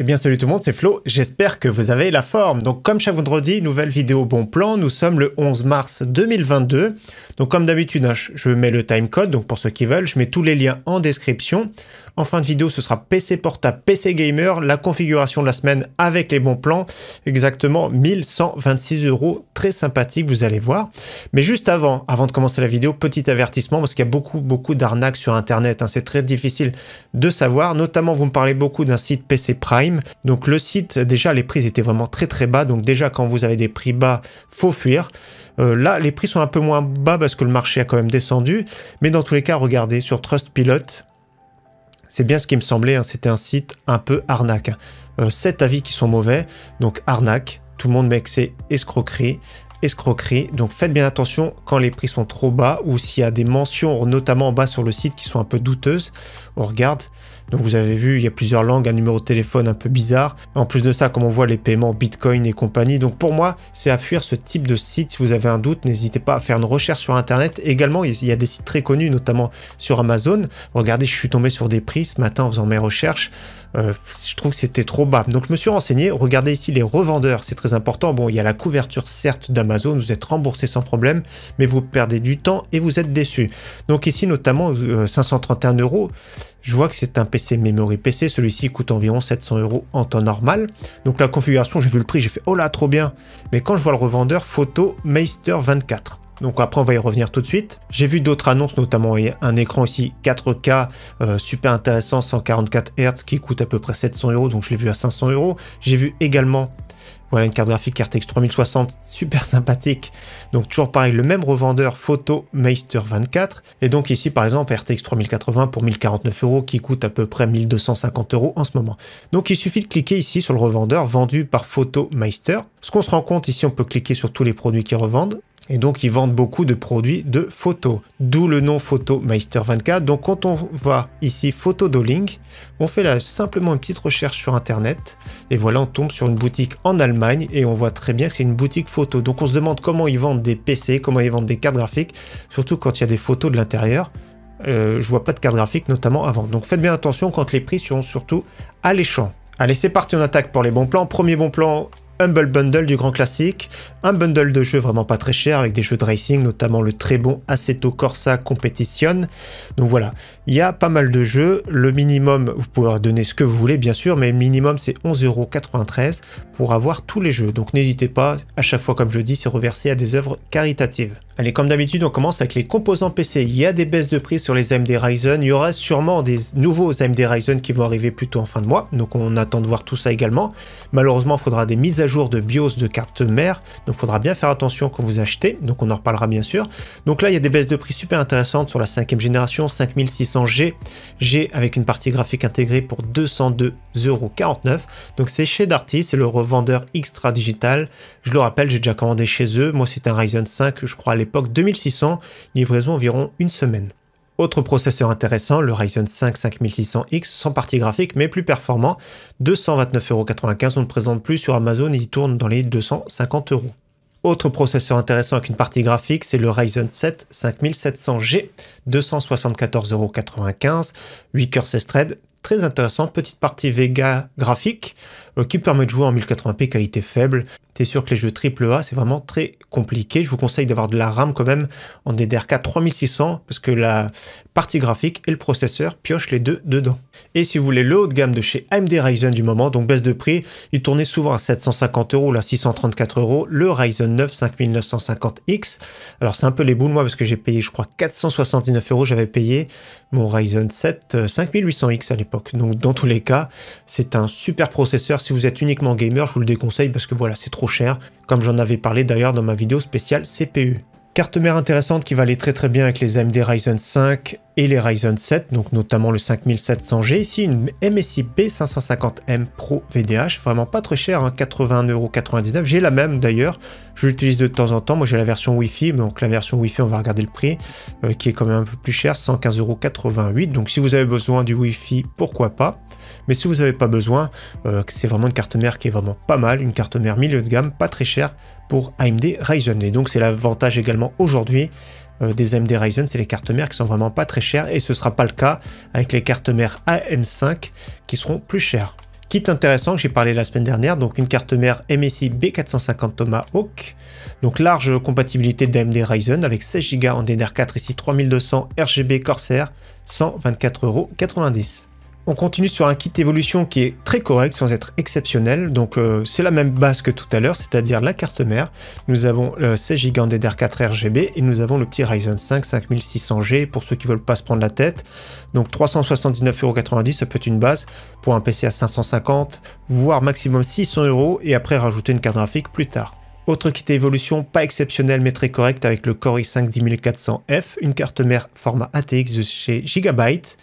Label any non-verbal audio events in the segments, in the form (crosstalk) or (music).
Eh bien salut tout le monde, c'est Flo, j'espère que vous avez la forme. Donc comme chaque vendredi, nouvelle vidéo bon plan, nous sommes le 11 mars 2022. Donc comme d'habitude, hein, je mets le timecode, donc pour ceux qui veulent, je mets tous les liens en description. En fin de vidéo, ce sera PC portable, PC gamer, la configuration de la semaine avec les bons plans, exactement 1126 euros, très sympathique, vous allez voir. Mais juste avant, avant de commencer la vidéo, petit avertissement, parce qu'il y a beaucoup, beaucoup d'arnaques sur Internet, hein. c'est très difficile de savoir, notamment vous me parlez beaucoup d'un site PC Prime, donc le site, déjà les prix étaient vraiment très très bas. Donc déjà quand vous avez des prix bas, faut fuir. Euh, là, les prix sont un peu moins bas parce que le marché a quand même descendu. Mais dans tous les cas, regardez sur Trustpilot, c'est bien ce qui me semblait. Hein. C'était un site un peu arnaque. Euh, avis qui sont mauvais. Donc arnaque. Tout le monde met que c'est escroquerie escroquerie. Donc faites bien attention quand les prix sont trop bas ou s'il y a des mentions, notamment en bas sur le site, qui sont un peu douteuses. On regarde. Donc vous avez vu, il y a plusieurs langues, un numéro de téléphone un peu bizarre. En plus de ça, comme on voit les paiements Bitcoin et compagnie. Donc pour moi, c'est à fuir ce type de site. Si vous avez un doute, n'hésitez pas à faire une recherche sur Internet. Également, il y a des sites très connus, notamment sur Amazon. Regardez, je suis tombé sur des prix ce matin en faisant mes recherches. Euh, je trouve que c'était trop bas. Donc je me suis renseigné, regardez ici les revendeurs, c'est très important. Bon, il y a la couverture certes d'Amazon, vous êtes remboursé sans problème, mais vous perdez du temps et vous êtes déçu. Donc ici notamment 531 euh, euros, je vois que c'est un PC Memory PC, celui-ci coûte environ 700 euros en temps normal. Donc la configuration, j'ai vu le prix, j'ai fait oh là trop bien. Mais quand je vois le revendeur, photo Meister 24. Donc après, on va y revenir tout de suite. J'ai vu d'autres annonces, notamment un écran ici 4K euh, super intéressant, 144 Hz qui coûte à peu près 700 euros. Donc je l'ai vu à 500 euros. J'ai vu également voilà une carte graphique RTX 3060, super sympathique. Donc toujours pareil, le même revendeur Photo Meister 24. Et donc ici par exemple RTX 3080 pour 1049 euros qui coûte à peu près 1250 euros en ce moment. Donc il suffit de cliquer ici sur le revendeur vendu par Photo Meister. Ce qu'on se rend compte ici, on peut cliquer sur tous les produits qui revendent. Et donc, ils vendent beaucoup de produits de photo, d'où le nom Photomeister 24. Donc, quand on voit ici photo Photodolling, on fait là simplement une petite recherche sur Internet. Et voilà, on tombe sur une boutique en Allemagne et on voit très bien que c'est une boutique photo. Donc, on se demande comment ils vendent des PC, comment ils vendent des cartes graphiques, surtout quand il y a des photos de l'intérieur. Euh, je vois pas de carte graphique notamment avant. Donc faites bien attention quand les prix sont surtout alléchants. Allez, c'est parti, on attaque pour les bons plans. Premier bon plan, Humble Bundle du grand classique, un bundle de jeux vraiment pas très cher avec des jeux de racing, notamment le très bon Assetto Corsa Competition. Donc voilà, il y a pas mal de jeux. Le minimum, vous pouvez donner ce que vous voulez bien sûr, mais le minimum c'est 11,93€ pour avoir tous les jeux. Donc n'hésitez pas, à chaque fois comme je dis, c'est reversé à des œuvres caritatives. Allez, comme d'habitude, on commence avec les composants PC. Il y a des baisses de prix sur les AMD Ryzen. Il y aura sûrement des nouveaux AMD Ryzen qui vont arriver plutôt en fin de mois. Donc on attend de voir tout ça également. Malheureusement, il faudra des mises à de BIOS de carte mère. Donc faudra bien faire attention quand vous achetez. Donc on en reparlera bien sûr. Donc là, il y a des baisses de prix super intéressantes sur la cinquième génération 5600G. G avec une partie graphique intégrée pour 202 euros 49 Donc c'est chez Darty, c'est le revendeur Extra Digital. Je le rappelle, j'ai déjà commandé chez eux. Moi, c'est un Ryzen 5, je crois, à l'époque 2600. Livraison environ une semaine. Autre processeur intéressant, le Ryzen 5 5600X, sans partie graphique mais plus performant, 229,95€, on ne le présente plus sur Amazon, il tourne dans les 250€. Autre processeur intéressant avec une partie graphique, c'est le Ryzen 7 5700G, 274,95€, 8 cœurs 16 threads, très intéressant, petite partie Vega graphique, euh, qui permet de jouer en 1080p qualité faible. T'es sûr que les jeux triple A c'est vraiment très compliqué. Je vous conseille d'avoir de la RAM quand même en DDR4 3600 parce que la partie graphique et le processeur piochent les deux dedans. Et si vous voulez le haut de gamme de chez AMD Ryzen du moment, donc baisse de prix, il tournait souvent à 750 euros, là 634 euros, le Ryzen 9 5950X. Alors c'est un peu les boules moi parce que j'ai payé je crois 469 euros, j'avais payé mon Ryzen 7 5800X euh, à l'époque. Donc dans tous les cas, c'est un super processeur si si vous êtes uniquement gamer, je vous le déconseille parce que voilà, c'est trop cher, comme j'en avais parlé d'ailleurs dans ma vidéo spéciale CPU. Carte mère intéressante qui va aller très très bien avec les AMD Ryzen 5 et les Ryzen 7, donc notamment le 5700G. Ici une MSI B550M Pro VDH, vraiment pas très cher, 81,99€. Hein, j'ai la même d'ailleurs, je l'utilise de temps en temps. Moi j'ai la version Wi-Fi, donc la version Wi-Fi on va regarder le prix, euh, qui est quand même un peu plus cher, 115,88€. Donc si vous avez besoin du Wi-Fi, pourquoi pas. Mais si vous n'avez pas besoin, euh, c'est vraiment une carte mère qui est vraiment pas mal, une carte mère milieu de gamme, pas très chère, pour AMD Ryzen. Et donc c'est l'avantage également aujourd'hui euh, des AMD Ryzen, c'est les cartes mères qui sont vraiment pas très chères et ce ne sera pas le cas avec les cartes mères AM5 qui seront plus chères. Kit intéressant que j'ai parlé la semaine dernière, donc une carte mère MSI B450 Tomahawk, donc large compatibilité d'AMD Ryzen avec 16 Go en DDR4 ici 3200 RGB Corsair, 124,90€. On continue sur un kit évolution qui est très correct sans être exceptionnel. Donc euh, c'est la même base que tout à l'heure, c'est-à-dire la carte mère. Nous avons le 16 Go DDR4 RGB et nous avons le petit Ryzen 5 5600G pour ceux qui veulent pas se prendre la tête. Donc 379,90€, ça peut être une base pour un PC à 550, voire maximum 600€ et après rajouter une carte graphique plus tard. Autre kit évolution pas exceptionnel mais très correct avec le Core i5 10400F, une carte mère format ATX de chez Gigabyte.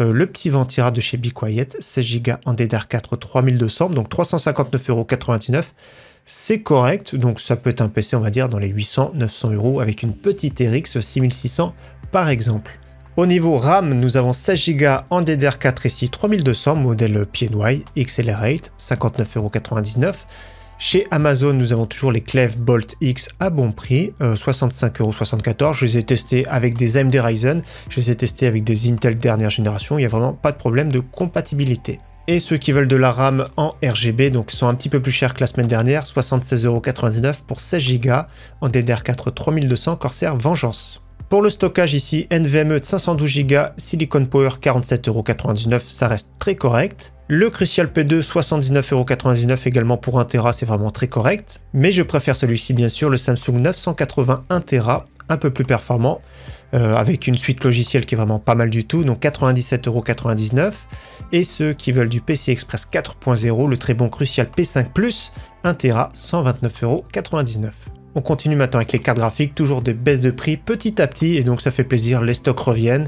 Euh, le petit Ventira de chez Be Quiet, 16 Go en DDR4 3200, donc 359,99€. C'est correct, donc ça peut être un PC, on va dire, dans les 800-900 euros avec une petite RX 6600 par exemple. Au niveau RAM, nous avons 16 Go en DDR4 ici, 3200, modèle PNY, Accelerate, 59,99€. Chez Amazon, nous avons toujours les Cleve Bolt X à bon prix, 65,74€. Euh, je les ai testés avec des AMD Ryzen, je les ai testés avec des Intel dernière génération. Il n'y a vraiment pas de problème de compatibilité. Et ceux qui veulent de la RAM en RGB, donc sont un petit peu plus chers que la semaine dernière, 76,99€ pour 16Go en DDR4 3200 Corsair Vengeance. Pour le stockage ici, NVMe de 512 Go, Silicon Power 47,99€, ça reste très correct. Le Crucial P2, 79,99€ également pour 1TB, c'est vraiment très correct. Mais je préfère celui-ci bien sûr, le Samsung 1 tb un peu plus performant, euh, avec une suite logicielle qui est vraiment pas mal du tout, donc 97,99€. Et ceux qui veulent du PC Express 4.0, le très bon Crucial P5 Plus, 1TB, 129,99€. On continue maintenant avec les cartes graphiques, toujours des baisses de prix petit à petit, et donc ça fait plaisir, les stocks reviennent.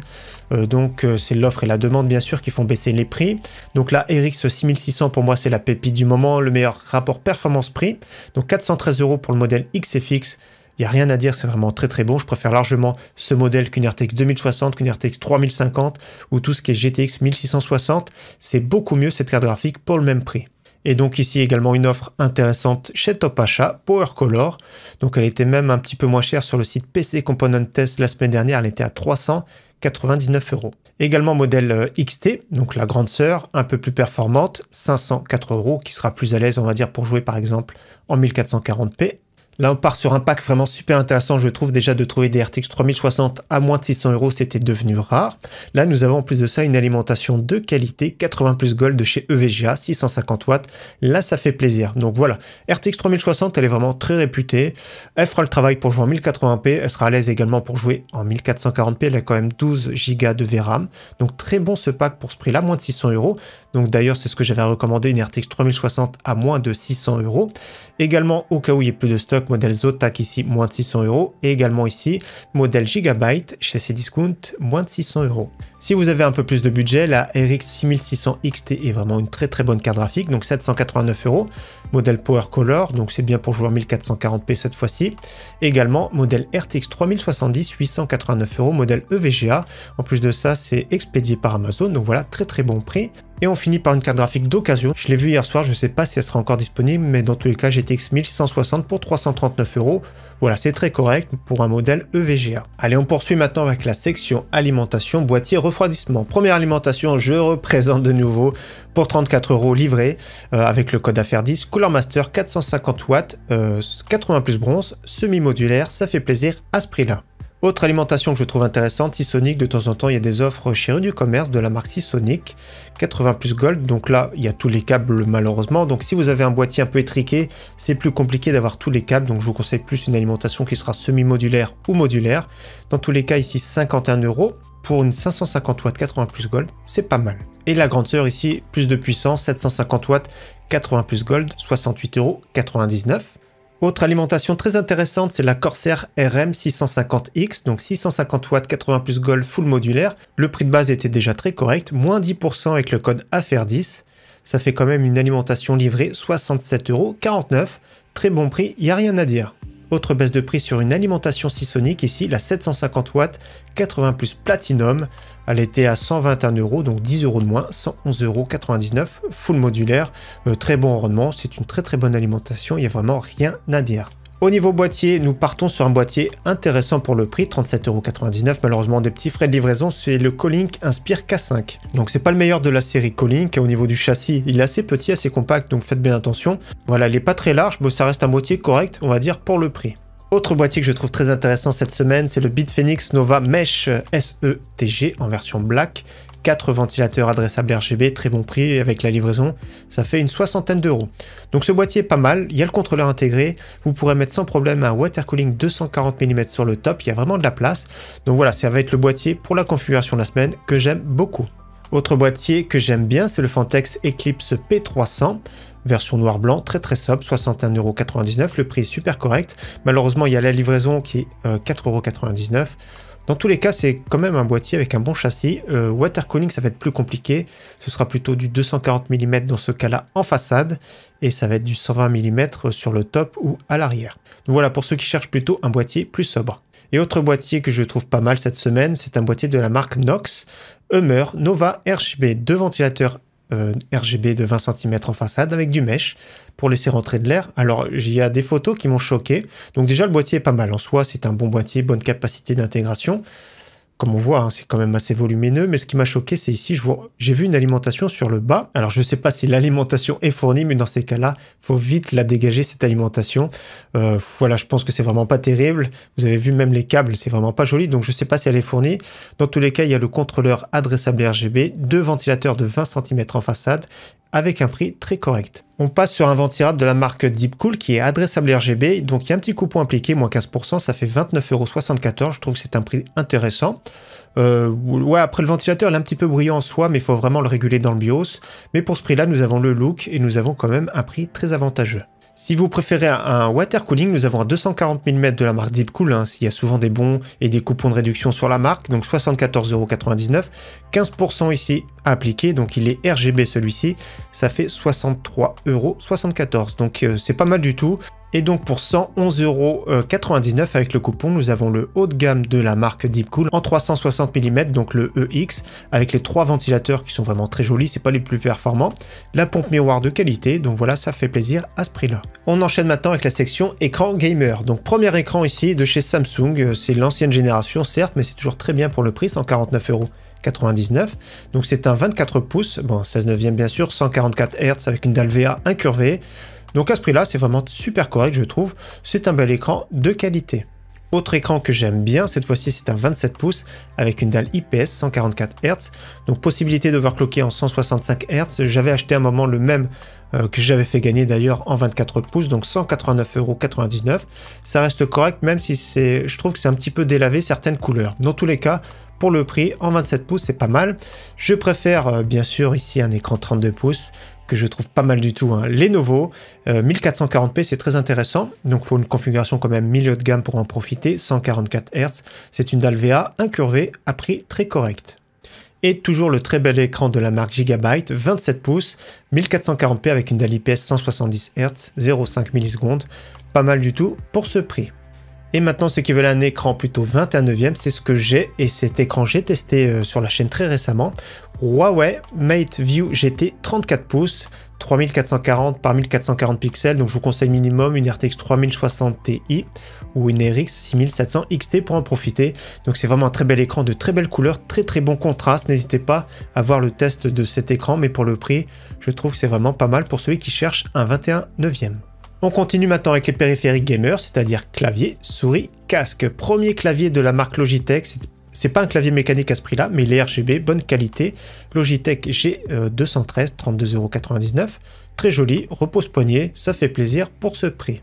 Euh, donc euh, c'est l'offre et la demande bien sûr qui font baisser les prix. Donc là RX 6600 pour moi c'est la pépite du moment, le meilleur rapport performance-prix. Donc 413 euros pour le modèle XFX. Il n'y a rien à dire, c'est vraiment très très bon. Je préfère largement ce modèle qu'une RTX 2060, qu'une RTX 3050 ou tout ce qui est GTX 1660. C'est beaucoup mieux cette carte graphique pour le même prix. Et donc ici également une offre intéressante chez Power Color. Donc elle était même un petit peu moins chère sur le site PC Component Test la semaine dernière, elle était à 399 euros. Également modèle euh, XT, donc la grande sœur, un peu plus performante, 504 euros, qui sera plus à l'aise on va dire pour jouer par exemple en 1440p Là, on part sur un pack vraiment super intéressant. Je trouve déjà de trouver des RTX 3060 à moins de 600 euros, c'était devenu rare. Là, nous avons en plus de ça une alimentation de qualité, 80 plus gold de chez EVGA, 650 watts. Là, ça fait plaisir. Donc voilà, RTX 3060, elle est vraiment très réputée. Elle fera le travail pour jouer en 1080p. Elle sera à l'aise également pour jouer en 1440p. Elle a quand même 12 Go de VRAM. Donc très bon ce pack pour ce prix-là, moins de 600 euros. Donc d'ailleurs, c'est ce que j'avais recommandé, une RTX 3060 à moins de 600 euros. Également, au cas où il n'y ait plus de stock, modèle Zotac ici, moins de 600 euros, et également ici, modèle Gigabyte chez Cdiscount, moins de 600 euros. Si vous avez un peu plus de budget, la RX 6600 XT est vraiment une très très bonne carte graphique, donc 789 euros. Modèle Power Color, donc c'est bien pour jouer 1440p cette fois-ci. Également, modèle RTX 3070, 889 euros, modèle EVGA. En plus de ça, c'est expédié par Amazon, donc voilà, très très bon prix. Et on finit par une carte graphique d'occasion. Je l'ai vue hier soir, je ne sais pas si elle sera encore disponible, mais dans tous les cas GTX 1660 pour 339 euros. Voilà, c'est très correct pour un modèle EVGA. Allez, on poursuit maintenant avec la section alimentation, boîtier, refroidissement. Première alimentation, je représente de nouveau pour 34 euros livré euh, avec le code affaire 10, Color Master 450 watts, 80 euh, plus bronze, semi-modulaire, ça fait plaisir à ce prix-là. Autre alimentation que je trouve intéressante, Sonic de temps en temps, il y a des offres chez Rue du Commerce de la marque Sonic 80 plus Gold, donc là, il y a tous les câbles malheureusement. Donc si vous avez un boîtier un peu étriqué, c'est plus compliqué d'avoir tous les câbles, donc je vous conseille plus une alimentation qui sera semi-modulaire ou modulaire. Dans tous les cas, ici, 51 euros pour une 550 watts 80 plus Gold, c'est pas mal. Et la grande sœur ici, plus de puissance, 750 watts 80 plus Gold, 68 euros 99. Autre alimentation très intéressante, c'est la Corsair RM 650X, donc 650 watts, 80 plus Gold, full modulaire. Le prix de base était déjà très correct, moins 10% avec le code AFR10. Ça fait quand même une alimentation livrée 67,49€. Très bon prix, il n'y a rien à dire. Autre baisse de prix sur une alimentation sissonique ici la 750 watts 80 plus Platinum. Elle était à 121 euros, donc 10 euros de moins, 111,99 euros, full modulaire. Euh, très bon rendement, c'est une très très bonne alimentation, il n'y a vraiment rien à dire. Au niveau boîtier, nous partons sur un boîtier intéressant pour le prix, 37,99€. Malheureusement, des petits frais de livraison, c'est le Colink Inspire K5. Donc, c'est pas le meilleur de la série Colink. Au niveau du châssis, il est assez petit, assez compact, donc faites bien attention. Voilà, il n'est pas très large, mais ça reste un boîtier correct, on va dire, pour le prix. Autre boîtier que je trouve très intéressant cette semaine, c'est le Bitphoenix Nova Mesh SETG en version black. 4 ventilateurs adressables RGB, très bon prix, avec la livraison, ça fait une soixantaine d'euros. Donc ce boîtier est pas mal, il y a le contrôleur intégré, vous pourrez mettre sans problème un water cooling 240 mm sur le top, il y a vraiment de la place. Donc voilà, ça va être le boîtier pour la configuration de la semaine que j'aime beaucoup. Autre boîtier que j'aime bien, c'est le Fantex Eclipse P300 version noir-blanc, très très sobre, 61,99€, le prix est super correct. Malheureusement, il y a la livraison qui est 4,99€. Euh, dans tous les cas, c'est quand même un boîtier avec un bon châssis. Euh, water cooling, ça va être plus compliqué. Ce sera plutôt du 240 mm dans ce cas-là en façade. Et ça va être du 120 mm sur le top ou à l'arrière. Voilà pour ceux qui cherchent plutôt un boîtier plus sobre. Et autre boîtier que je trouve pas mal cette semaine, c'est un boîtier de la marque Nox, Hummer Nova RGB, deux ventilateurs euh, RGB de 20 cm en façade avec du mesh pour laisser rentrer de l'air. Alors, il y a des photos qui m'ont choqué. Donc déjà, le boîtier est pas mal en soi. C'est un bon boîtier, bonne capacité d'intégration comme on voit, hein, c'est quand même assez volumineux. Mais ce qui m'a choqué, c'est ici, j'ai vu une alimentation sur le bas. Alors, je ne sais pas si l'alimentation est fournie, mais dans ces cas-là, faut vite la dégager, cette alimentation. Euh, voilà, je pense que c'est vraiment pas terrible. Vous avez vu même les câbles, c'est vraiment pas joli. Donc, je ne sais pas si elle est fournie. Dans tous les cas, il y a le contrôleur adressable RGB, deux ventilateurs de 20 cm en façade avec un prix très correct. On passe sur un ventilateur de la marque Deepcool qui est adressable RGB, donc il y a un petit coupon impliqué, moins 15%, ça fait 29,74€, je trouve que c'est un prix intéressant. Euh, ouais, après le ventilateur, il est un petit peu bruyant en soi, mais il faut vraiment le réguler dans le BIOS. Mais pour ce prix-là, nous avons le look et nous avons quand même un prix très avantageux. Si vous préférez un water cooling, nous avons un 240 mm de la marque Deepcool, Cool. Hein, il y a souvent des bons et des coupons de réduction sur la marque, donc 74,99€. 15% ici appliqué, donc il est RGB celui-ci. Ça fait 63,74€. Donc euh, c'est pas mal du tout. Et donc pour 111,99€ avec le coupon, nous avons le haut de gamme de la marque Deepcool en 360 mm, donc le EX, avec les trois ventilateurs qui sont vraiment très jolis, c'est pas les plus performants, la pompe miroir de qualité, donc voilà, ça fait plaisir à ce prix-là. On enchaîne maintenant avec la section écran gamer. Donc premier écran ici de chez Samsung, euh, c'est l'ancienne génération certes, mais c'est toujours très bien pour le prix, 149,99€ Donc c'est un 24 pouces, bon 16 neuvième bien sûr, 144 Hz avec une dalle VA incurvée. Donc à ce prix-là, c'est vraiment super correct, je trouve. C'est un bel écran de qualité. Autre écran que j'aime bien, cette fois-ci c'est un 27 pouces avec une dalle IPS 144 Hz, donc possibilité d'overclocker en 165 Hz. J'avais acheté un moment le même euh, que j'avais fait gagner d'ailleurs en 24 pouces, donc 189,99€. Ça reste correct même si c'est, je trouve que c'est un petit peu délavé certaines couleurs. Dans tous les cas, pour le prix en 27 pouces, c'est pas mal. Je préfère euh, bien sûr ici un écran 32 pouces que je trouve pas mal du tout. Hein. Lenovo, 1440p, euh, c'est très intéressant. Donc, faut une configuration quand même milieu de gamme pour en profiter. 144 Hz. C'est une dalle VA incurvée à prix très correct. Et toujours le très bel écran de la marque Gigabyte, 27 pouces, 1440p avec une dalle IPS 170 Hz, 0,5 millisecondes. Pas mal du tout pour ce prix. Et maintenant, ceux qui veulent un écran plutôt 21e, c'est ce que j'ai et cet écran j'ai testé euh, sur la chaîne très récemment. Huawei Mate View GT 34 pouces, 3440 par 1440 pixels, donc je vous conseille minimum une RTX 3060 Ti ou une RX 6700 XT pour en profiter. Donc c'est vraiment un très bel écran de très belles couleurs, très très bon contraste. N'hésitez pas à voir le test de cet écran, mais pour le prix, je trouve que c'est vraiment pas mal pour celui qui cherche un 21 neuvième. On continue maintenant avec les périphériques gamers, c'est-à-dire clavier, souris, casque. Premier clavier de la marque Logitech, c'est pas un clavier mécanique à ce prix-là, mais il est RGB, bonne qualité. Logitech G213, 32,99€. Euh, Très joli, repose poignet, ça fait plaisir pour ce prix.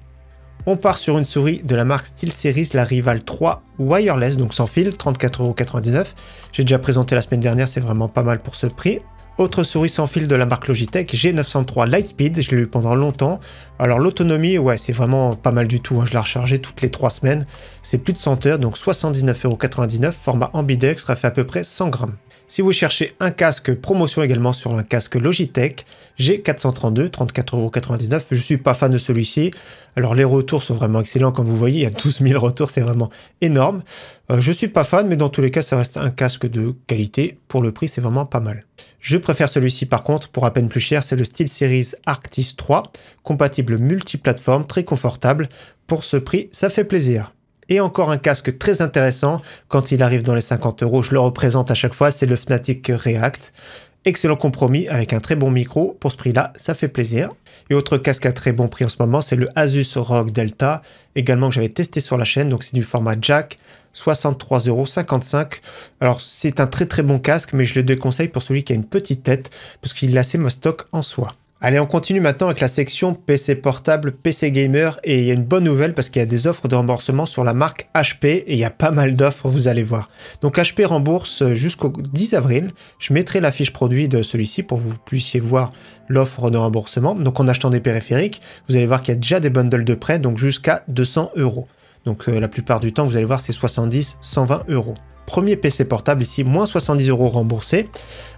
On part sur une souris de la marque SteelSeries, la Rival 3 Wireless, donc sans fil, 34,99€. J'ai déjà présenté la semaine dernière, c'est vraiment pas mal pour ce prix. Autre souris sans fil de la marque Logitech, G903 Lightspeed, je l'ai eu pendant longtemps. Alors l'autonomie, ouais, c'est vraiment pas mal du tout, hein. je l'ai rechargé toutes les 3 semaines. C'est plus de 100 heures, donc 79,99€, format ambidex, ça fait à peu près 100 grammes. Si vous cherchez un casque, promotion également sur un casque Logitech G432, 34,99€. Je ne suis pas fan de celui-ci. Alors les retours sont vraiment excellents, comme vous voyez, il y a 12 000 retours, c'est vraiment énorme. Euh, je ne suis pas fan, mais dans tous les cas, ça reste un casque de qualité. Pour le prix, c'est vraiment pas mal. Je préfère celui-ci par contre, pour à peine plus cher, c'est le SteelSeries Arctis 3, compatible multiplateforme, très confortable. Pour ce prix, ça fait plaisir. Et encore un casque très intéressant quand il arrive dans les 50 euros. Je le représente à chaque fois, c'est le Fnatic React. Excellent compromis avec un très bon micro. Pour ce prix-là, ça fait plaisir. Et autre casque à très bon prix en ce moment, c'est le Asus ROG Delta, également que j'avais testé sur la chaîne. Donc c'est du format jack, 63,55€. Alors c'est un très très bon casque, mais je le déconseille pour celui qui a une petite tête, parce qu'il est assez stock en soi. Allez, on continue maintenant avec la section PC portable, PC gamer, et il y a une bonne nouvelle parce qu'il y a des offres de remboursement sur la marque HP, et il y a pas mal d'offres, vous allez voir. Donc HP rembourse jusqu'au 10 avril, je mettrai la fiche produit de celui-ci pour que vous puissiez voir l'offre de remboursement. Donc en achetant des périphériques, vous allez voir qu'il y a déjà des bundles de prêt, donc jusqu'à 200 euros. Donc euh, la plupart du temps, vous allez voir, c'est 70, 120 euros. Premier PC portable ici, moins 70 euros remboursés.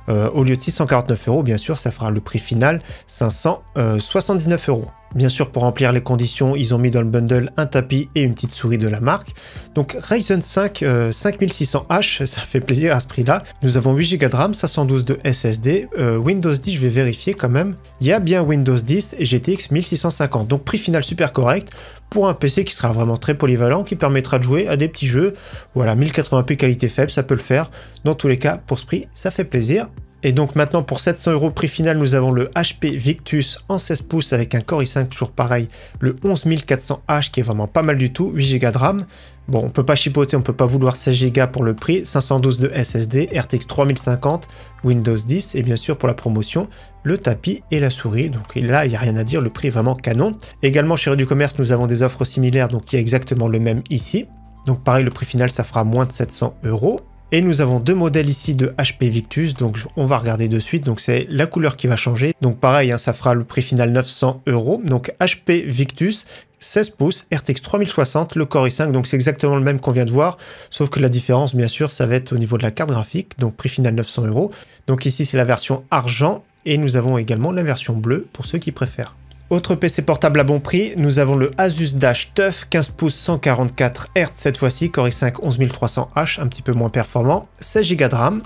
Euh, au lieu de 649 euros, bien sûr, ça fera le prix final 579 euh, euros. Bien sûr, pour remplir les conditions, ils ont mis dans le bundle un tapis et une petite souris de la marque. Donc Ryzen 5 5600H, euh, ça fait plaisir à ce prix-là. Nous avons 8 Go de RAM, 512 de SSD, Windows 10, je vais vérifier quand même. Il y a bien Windows 10 et GTX 1650. Donc prix final super correct pour un PC qui sera vraiment très polyvalent, qui permettra de jouer à des petits jeux. Voilà, 1080p qualité faible, ça peut le faire. Dans tous les cas, pour ce prix, ça fait plaisir. Et donc maintenant pour 700 euros prix final, nous avons le HP Victus en 16 pouces avec un Core i5 toujours pareil, le 11400H qui est vraiment pas mal du tout, 8Go de RAM. Bon, on peut pas chipoter, on peut pas vouloir 16Go pour le prix, 512 de SSD, RTX 3050, Windows 10 et bien sûr pour la promotion, le tapis et la souris. Donc là, il n'y a rien à dire, le prix est vraiment canon. Également chez Rue du Commerce, nous avons des offres similaires, donc il y a exactement le même ici. Donc pareil, le prix final, ça fera moins de 700 euros. Et nous avons deux modèles ici de HP Victus, donc on va regarder de suite. Donc c'est la couleur qui va changer. Donc pareil, hein, ça fera le prix final 900 euros. Donc HP Victus 16 pouces, RTX 3060, le Core i5, donc c'est exactement le même qu'on vient de voir, sauf que la différence, bien sûr, ça va être au niveau de la carte graphique, donc prix final 900 euros. Donc ici, c'est la version argent, et nous avons également la version bleue pour ceux qui préfèrent. Autre PC portable à bon prix, nous avons le Asus Dash TUF 15 pouces 144 Hz cette fois-ci, Core i5 11300H, un petit peu moins performant, 16Go de RAM,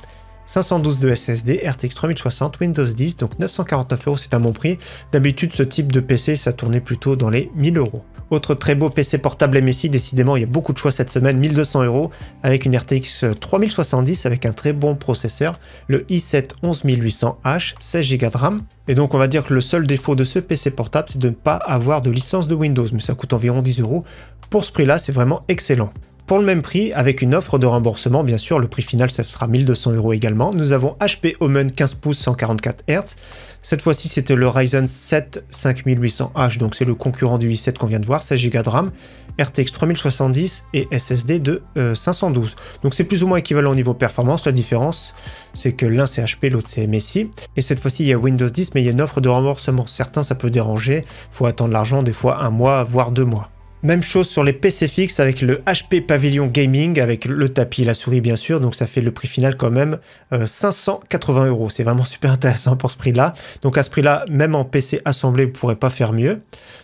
512 de SSD, RTX 3060, Windows 10, donc 949 euros, c'est un bon prix. D'habitude, ce type de PC, ça tournait plutôt dans les 1000 euros. Autre très beau PC portable MSI, décidément il y a beaucoup de choix cette semaine, 1200 euros, avec une RTX 3070 avec un très bon processeur, le i7 11800H, 16 Go de RAM. Et donc on va dire que le seul défaut de ce PC portable, c'est de ne pas avoir de licence de Windows, mais ça coûte environ 10 euros. Pour ce prix-là, c'est vraiment excellent. Pour le même prix, avec une offre de remboursement, bien sûr, le prix final, ça sera 1200 euros également. Nous avons HP Omen 15 pouces 144 Hz. Cette fois-ci, c'était le Ryzen 7 5800H, donc c'est le concurrent du i7 qu'on vient de voir, 16Go de RAM, RTX 3070 et SSD de 512. Donc c'est plus ou moins équivalent au niveau performance. La différence, c'est que l'un c'est HP, l'autre c'est MSI. Et cette fois-ci, il y a Windows 10, mais il y a une offre de remboursement. Certains, ça peut déranger. Faut attendre l'argent des fois un mois, voire deux mois. Même chose sur les PC fixes avec le HP Pavilion Gaming, avec le tapis et la souris bien sûr, donc ça fait le prix final quand même 580 euh, euros. C'est vraiment (laughs) super intéressant pour ce prix-là. Donc à ce prix-là, même en PC assemblé, vous ne pourrez pas faire mieux.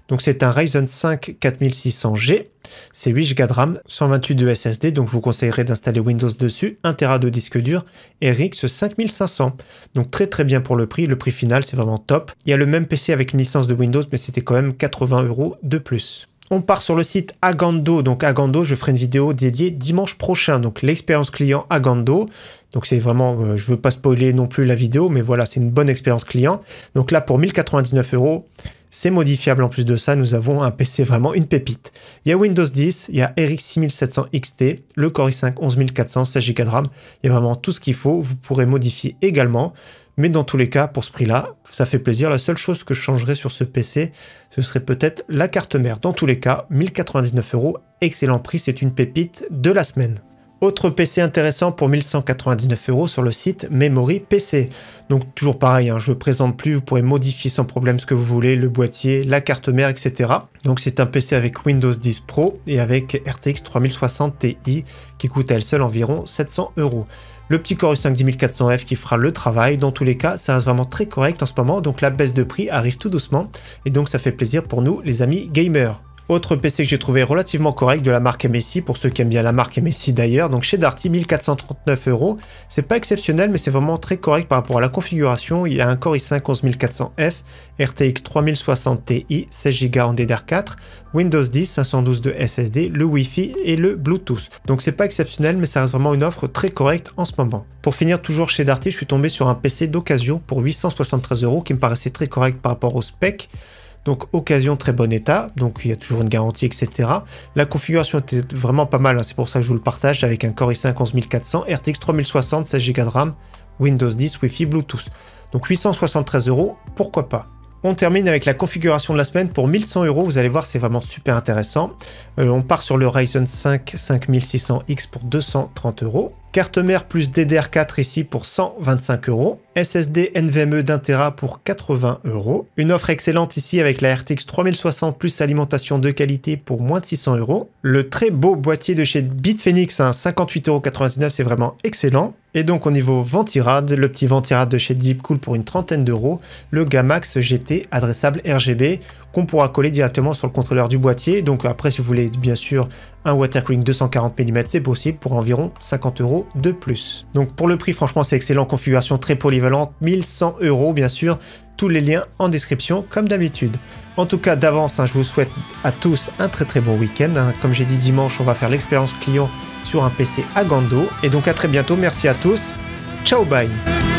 Donc c'est un Ryzen 5 4600G, c'est 8 Go de RAM, 128 de SSD, donc je vous conseillerais d'installer Windows dessus, 1 tb de disque dur, RX 5500. Donc très très bien pour le prix, le prix final c'est vraiment top. Il y a le même PC avec une licence de Windows, mais c'était quand même 80 euros de plus. On part sur le site Agando. Donc Agando, je ferai une vidéo dédiée dimanche prochain. Donc l'expérience client Agando. Donc c'est vraiment, euh, je ne veux pas spoiler non plus la vidéo, mais voilà, c'est une bonne expérience client. Donc là, pour 1099 euros, c'est modifiable. En plus de ça, nous avons un PC vraiment une pépite. Il y a Windows 10, il y a RX 6700 XT, le Core i5 11400, 16 Go de RAM. Il y a vraiment tout ce qu'il faut. Vous pourrez modifier également. Mais dans tous les cas, pour ce prix-là, ça fait plaisir. La seule chose que je changerais sur ce PC, ce serait peut-être la carte mère. Dans tous les cas, 1099 euros, excellent prix, c'est une pépite de la semaine. Autre PC intéressant pour 1199 euros sur le site Memory PC. Donc toujours pareil, hein, je ne présente plus, vous pourrez modifier sans problème ce que vous voulez, le boîtier, la carte mère, etc. Donc c'est un PC avec Windows 10 Pro et avec RTX 3060 Ti qui coûte à elle seule environ 700 euros. Le petit Core i5 10400F qui fera le travail, dans tous les cas ça reste vraiment très correct en ce moment, donc la baisse de prix arrive tout doucement et donc ça fait plaisir pour nous les amis gamers. Autre PC que j'ai trouvé relativement correct de la marque MSI, pour ceux qui aiment bien la marque MSI d'ailleurs, donc chez Darty 1439 euros. C'est pas exceptionnel mais c'est vraiment très correct par rapport à la configuration. Il y a un Core i5 11400F, RTX 3060 Ti, 16 Go en DDR4, Windows 10, 512 de SSD, le Wi-Fi et le Bluetooth. Donc c'est pas exceptionnel mais ça reste vraiment une offre très correcte en ce moment. Pour finir toujours chez Darty, je suis tombé sur un PC d'occasion pour 873 euros qui me paraissait très correct par rapport au spec. Donc occasion très bon état, donc il y a toujours une garantie, etc. La configuration était vraiment pas mal, hein. c'est pour ça que je vous le partage, avec un Core i5 11400, RTX 3060, 16 Go de RAM, Windows 10, Wi-Fi, Bluetooth. Donc 873 euros, pourquoi pas on termine avec la configuration de la semaine pour 1100 euros. Vous allez voir, c'est vraiment super intéressant. Euh, on part sur le Ryzen 5 5600X pour 230 euros. Carte mère plus DDR4 ici pour 125 euros. SSD NVMe d'un Tera pour 80 euros. Une offre excellente ici avec la RTX 3060 plus alimentation de qualité pour moins de 600 euros. Le très beau boîtier de chez Bitphoenix, hein, 58,99 euros, c'est vraiment excellent. Et donc au niveau ventirad, le petit ventirad de chez Deep cool pour une trentaine d'euros, le Gamax GT adressable RGB qu'on pourra coller directement sur le contrôleur du boîtier. Donc après si vous voulez bien sûr un watercooling 240 mm c'est possible pour environ 50 euros de plus. Donc pour le prix franchement c'est excellent, configuration très polyvalente, 1100 euros bien sûr, tous les liens en description comme d'habitude. En tout cas d'avance hein, je vous souhaite à tous un très très bon week-end. Hein. Comme j'ai dit dimanche on va faire l'expérience client sur un PC à Gando. Et donc à très bientôt, merci à tous, ciao bye